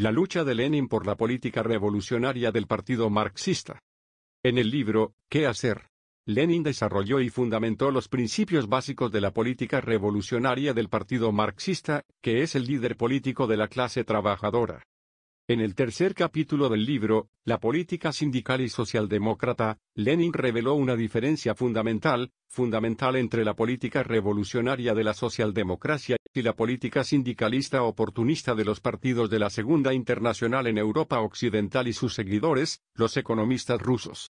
La lucha de Lenin por la política revolucionaria del Partido Marxista. En el libro, ¿Qué hacer? Lenin desarrolló y fundamentó los principios básicos de la política revolucionaria del Partido Marxista, que es el líder político de la clase trabajadora. En el tercer capítulo del libro, La política sindical y socialdemócrata, Lenin reveló una diferencia fundamental, fundamental entre la política revolucionaria de la socialdemocracia y la política sindicalista oportunista de los partidos de la Segunda Internacional en Europa Occidental y sus seguidores, los economistas rusos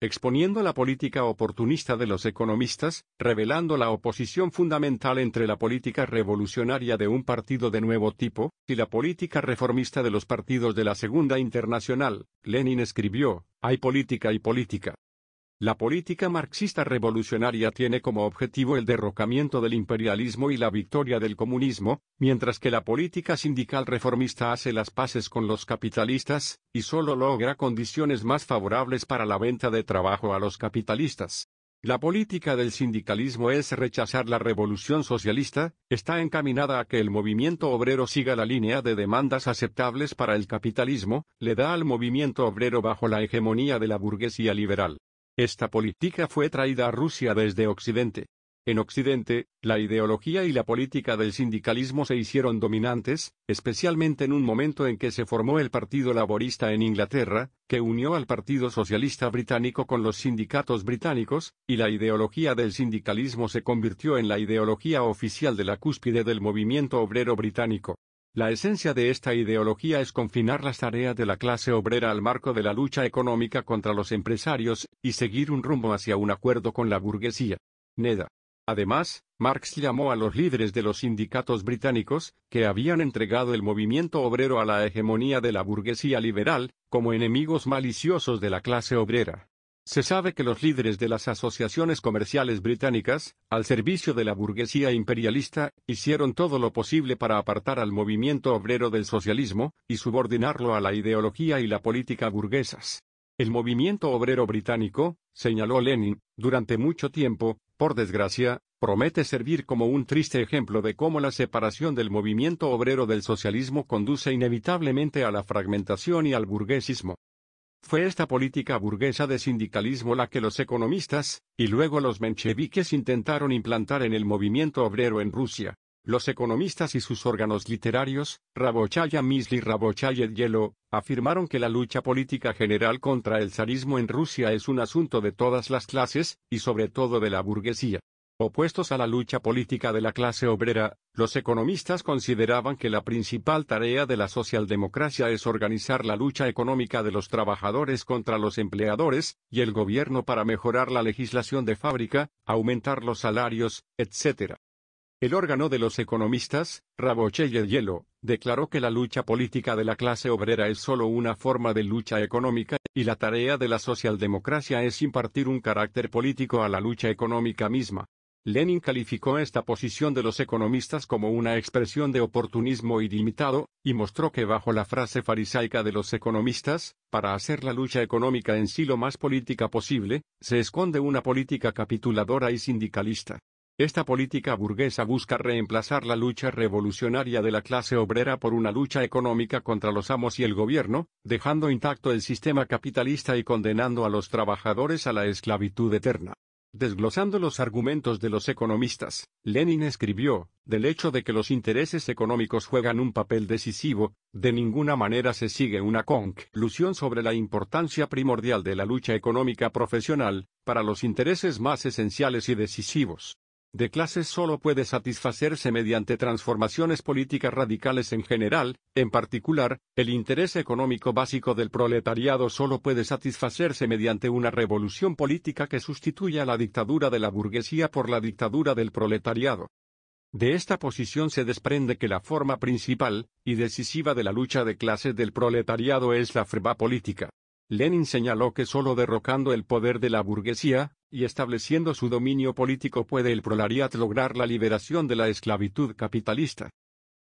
exponiendo la política oportunista de los economistas, revelando la oposición fundamental entre la política revolucionaria de un partido de nuevo tipo, y la política reformista de los partidos de la Segunda Internacional, Lenin escribió, hay política y política. La política marxista revolucionaria tiene como objetivo el derrocamiento del imperialismo y la victoria del comunismo, mientras que la política sindical reformista hace las paces con los capitalistas, y solo logra condiciones más favorables para la venta de trabajo a los capitalistas. La política del sindicalismo es rechazar la revolución socialista, está encaminada a que el movimiento obrero siga la línea de demandas aceptables para el capitalismo, le da al movimiento obrero bajo la hegemonía de la burguesía liberal. Esta política fue traída a Rusia desde Occidente. En Occidente, la ideología y la política del sindicalismo se hicieron dominantes, especialmente en un momento en que se formó el Partido Laborista en Inglaterra, que unió al Partido Socialista Británico con los sindicatos británicos, y la ideología del sindicalismo se convirtió en la ideología oficial de la cúspide del movimiento obrero británico. La esencia de esta ideología es confinar las tareas de la clase obrera al marco de la lucha económica contra los empresarios, y seguir un rumbo hacia un acuerdo con la burguesía. Neda. Además, Marx llamó a los líderes de los sindicatos británicos, que habían entregado el movimiento obrero a la hegemonía de la burguesía liberal, como enemigos maliciosos de la clase obrera. Se sabe que los líderes de las asociaciones comerciales británicas, al servicio de la burguesía imperialista, hicieron todo lo posible para apartar al movimiento obrero del socialismo, y subordinarlo a la ideología y la política burguesas. El movimiento obrero británico, señaló Lenin, durante mucho tiempo, por desgracia, promete servir como un triste ejemplo de cómo la separación del movimiento obrero del socialismo conduce inevitablemente a la fragmentación y al burguesismo. Fue esta política burguesa de sindicalismo la que los economistas, y luego los mencheviques intentaron implantar en el movimiento obrero en Rusia. Los economistas y sus órganos literarios, Rabochaya Misli Rabochaya Yelo, afirmaron que la lucha política general contra el zarismo en Rusia es un asunto de todas las clases, y sobre todo de la burguesía. Opuestos a la lucha política de la clase obrera, los economistas consideraban que la principal tarea de la socialdemocracia es organizar la lucha económica de los trabajadores contra los empleadores, y el gobierno para mejorar la legislación de fábrica, aumentar los salarios, etc. El órgano de los economistas, el Hielo, declaró que la lucha política de la clase obrera es solo una forma de lucha económica, y la tarea de la socialdemocracia es impartir un carácter político a la lucha económica misma. Lenin calificó esta posición de los economistas como una expresión de oportunismo ilimitado, y mostró que bajo la frase farisaica de los economistas, para hacer la lucha económica en sí lo más política posible, se esconde una política capituladora y sindicalista. Esta política burguesa busca reemplazar la lucha revolucionaria de la clase obrera por una lucha económica contra los amos y el gobierno, dejando intacto el sistema capitalista y condenando a los trabajadores a la esclavitud eterna. Desglosando los argumentos de los economistas, Lenin escribió, del hecho de que los intereses económicos juegan un papel decisivo, de ninguna manera se sigue una conclusión sobre la importancia primordial de la lucha económica profesional, para los intereses más esenciales y decisivos de clases solo puede satisfacerse mediante transformaciones políticas radicales en general, en particular, el interés económico básico del proletariado solo puede satisfacerse mediante una revolución política que sustituya la dictadura de la burguesía por la dictadura del proletariado. De esta posición se desprende que la forma principal y decisiva de la lucha de clases del proletariado es la FREVA política. Lenin señaló que solo derrocando el poder de la burguesía, y estableciendo su dominio político puede el prolariat lograr la liberación de la esclavitud capitalista.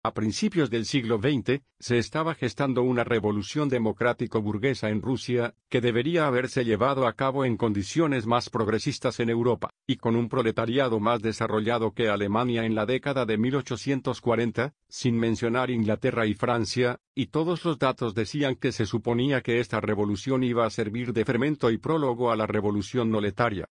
A principios del siglo XX, se estaba gestando una revolución democrático-burguesa en Rusia, que debería haberse llevado a cabo en condiciones más progresistas en Europa, y con un proletariado más desarrollado que Alemania en la década de 1840, sin mencionar Inglaterra y Francia, y todos los datos decían que se suponía que esta revolución iba a servir de fermento y prólogo a la revolución noletaria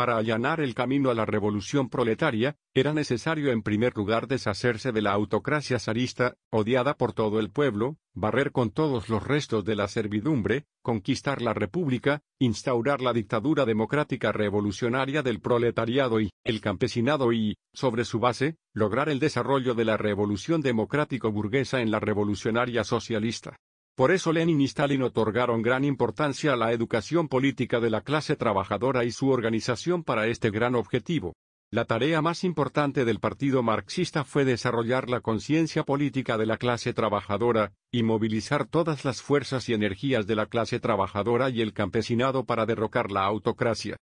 para allanar el camino a la revolución proletaria, era necesario en primer lugar deshacerse de la autocracia zarista, odiada por todo el pueblo, barrer con todos los restos de la servidumbre, conquistar la república, instaurar la dictadura democrática revolucionaria del proletariado y el campesinado y, sobre su base, lograr el desarrollo de la revolución democrático-burguesa en la revolucionaria socialista. Por eso Lenin y Stalin otorgaron gran importancia a la educación política de la clase trabajadora y su organización para este gran objetivo. La tarea más importante del Partido Marxista fue desarrollar la conciencia política de la clase trabajadora, y movilizar todas las fuerzas y energías de la clase trabajadora y el campesinado para derrocar la autocracia.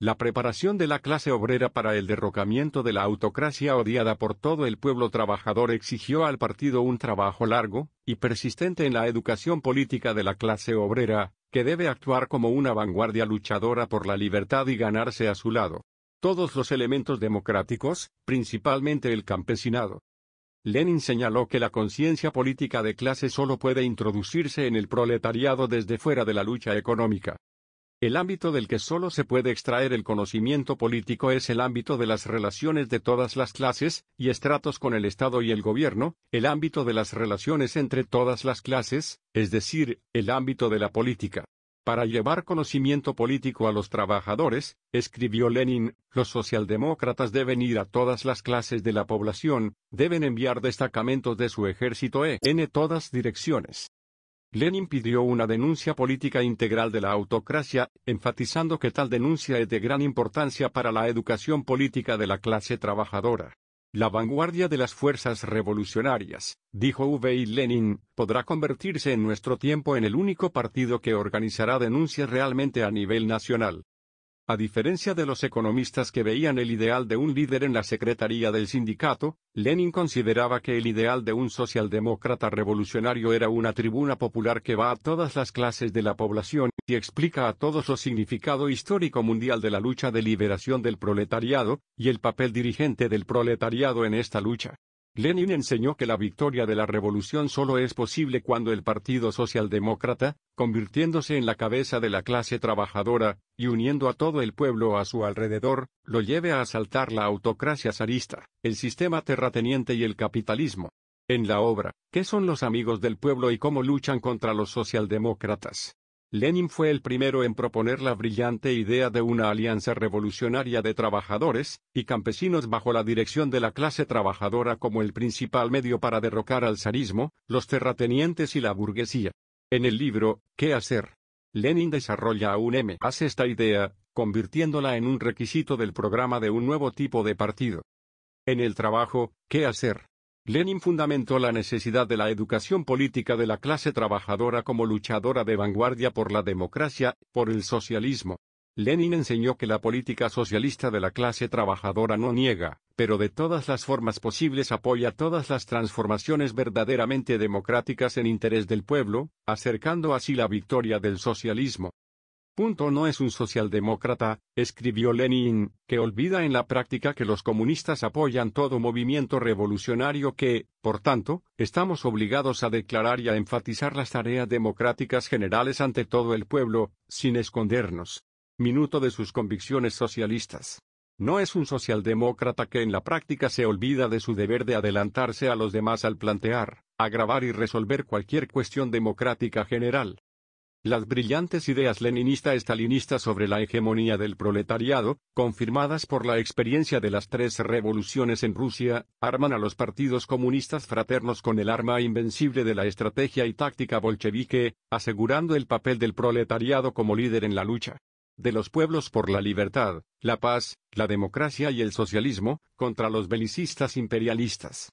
La preparación de la clase obrera para el derrocamiento de la autocracia odiada por todo el pueblo trabajador exigió al partido un trabajo largo y persistente en la educación política de la clase obrera, que debe actuar como una vanguardia luchadora por la libertad y ganarse a su lado todos los elementos democráticos, principalmente el campesinado. Lenin señaló que la conciencia política de clase solo puede introducirse en el proletariado desde fuera de la lucha económica. El ámbito del que solo se puede extraer el conocimiento político es el ámbito de las relaciones de todas las clases y estratos con el Estado y el gobierno, el ámbito de las relaciones entre todas las clases, es decir, el ámbito de la política. Para llevar conocimiento político a los trabajadores, escribió Lenin, los socialdemócratas deben ir a todas las clases de la población, deben enviar destacamentos de su ejército en todas direcciones. Lenin pidió una denuncia política integral de la autocracia, enfatizando que tal denuncia es de gran importancia para la educación política de la clase trabajadora. La vanguardia de las fuerzas revolucionarias, dijo V. Lenin, podrá convertirse en nuestro tiempo en el único partido que organizará denuncias realmente a nivel nacional. A diferencia de los economistas que veían el ideal de un líder en la secretaría del sindicato, Lenin consideraba que el ideal de un socialdemócrata revolucionario era una tribuna popular que va a todas las clases de la población y explica a todos los significado histórico mundial de la lucha de liberación del proletariado y el papel dirigente del proletariado en esta lucha. Lenin enseñó que la victoria de la revolución solo es posible cuando el Partido Socialdemócrata, convirtiéndose en la cabeza de la clase trabajadora, y uniendo a todo el pueblo a su alrededor, lo lleve a asaltar la autocracia zarista, el sistema terrateniente y el capitalismo. En la obra, ¿qué son los amigos del pueblo y cómo luchan contra los socialdemócratas? Lenin fue el primero en proponer la brillante idea de una alianza revolucionaria de trabajadores y campesinos bajo la dirección de la clase trabajadora como el principal medio para derrocar al zarismo, los terratenientes y la burguesía. En el libro, ¿Qué hacer? Lenin desarrolla un M. Hace esta idea, convirtiéndola en un requisito del programa de un nuevo tipo de partido. En el trabajo, ¿Qué hacer? Lenin fundamentó la necesidad de la educación política de la clase trabajadora como luchadora de vanguardia por la democracia, por el socialismo. Lenin enseñó que la política socialista de la clase trabajadora no niega, pero de todas las formas posibles apoya todas las transformaciones verdaderamente democráticas en interés del pueblo, acercando así la victoria del socialismo. Punto no es un socialdemócrata, escribió Lenin, que olvida en la práctica que los comunistas apoyan todo movimiento revolucionario que, por tanto, estamos obligados a declarar y a enfatizar las tareas democráticas generales ante todo el pueblo, sin escondernos. Minuto de sus convicciones socialistas. No es un socialdemócrata que en la práctica se olvida de su deber de adelantarse a los demás al plantear, agravar y resolver cualquier cuestión democrática general. Las brillantes ideas leninista-estalinistas sobre la hegemonía del proletariado, confirmadas por la experiencia de las tres revoluciones en Rusia, arman a los partidos comunistas fraternos con el arma invencible de la estrategia y táctica bolchevique, asegurando el papel del proletariado como líder en la lucha de los pueblos por la libertad, la paz, la democracia y el socialismo, contra los belicistas imperialistas.